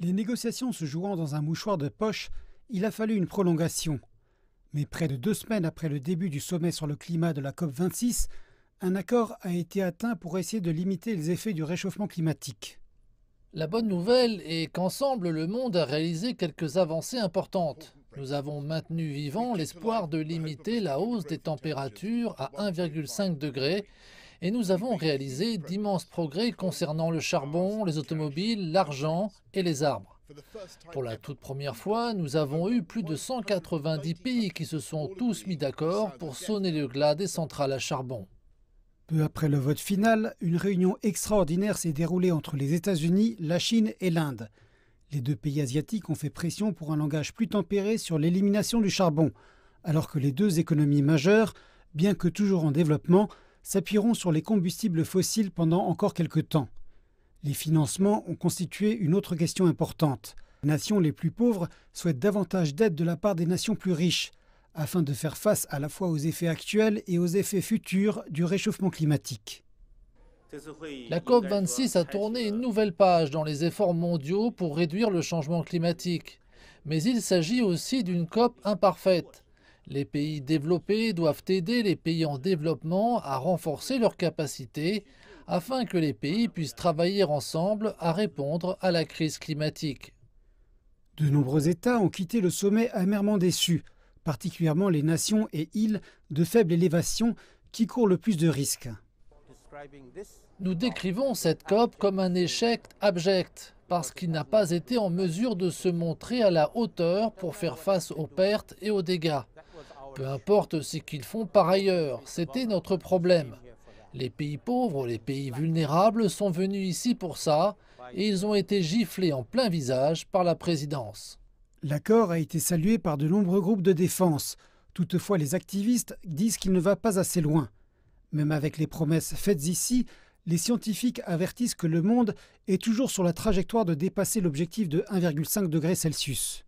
Les négociations se jouant dans un mouchoir de poche, il a fallu une prolongation. Mais près de deux semaines après le début du sommet sur le climat de la COP26, un accord a été atteint pour essayer de limiter les effets du réchauffement climatique. La bonne nouvelle est qu'ensemble, le monde a réalisé quelques avancées importantes. Nous avons maintenu vivant l'espoir de limiter la hausse des températures à 1,5 degré et nous avons réalisé d'immenses progrès concernant le charbon, les automobiles, l'argent et les arbres. Pour la toute première fois, nous avons eu plus de 190 pays qui se sont tous mis d'accord pour sonner le glas des centrales à charbon. Peu après le vote final, une réunion extraordinaire s'est déroulée entre les États-Unis, la Chine et l'Inde. Les deux pays asiatiques ont fait pression pour un langage plus tempéré sur l'élimination du charbon, alors que les deux économies majeures, bien que toujours en développement, s'appuieront sur les combustibles fossiles pendant encore quelques temps. Les financements ont constitué une autre question importante. Les nations les plus pauvres souhaitent davantage d'aide de la part des nations plus riches, afin de faire face à la fois aux effets actuels et aux effets futurs du réchauffement climatique. La COP26 a tourné une nouvelle page dans les efforts mondiaux pour réduire le changement climatique. Mais il s'agit aussi d'une COP imparfaite. Les pays développés doivent aider les pays en développement à renforcer leurs capacités afin que les pays puissent travailler ensemble à répondre à la crise climatique. De nombreux États ont quitté le sommet amèrement déçus, particulièrement les nations et îles de faible élévation qui courent le plus de risques. Nous décrivons cette COP comme un échec abject parce qu'il n'a pas été en mesure de se montrer à la hauteur pour faire face aux pertes et aux dégâts. Peu importe ce qu'ils font par ailleurs, c'était notre problème. Les pays pauvres, les pays vulnérables sont venus ici pour ça et ils ont été giflés en plein visage par la présidence. L'accord a été salué par de nombreux groupes de défense. Toutefois, les activistes disent qu'il ne va pas assez loin. Même avec les promesses faites ici, les scientifiques avertissent que le monde est toujours sur la trajectoire de dépasser l'objectif de 1,5 degré Celsius.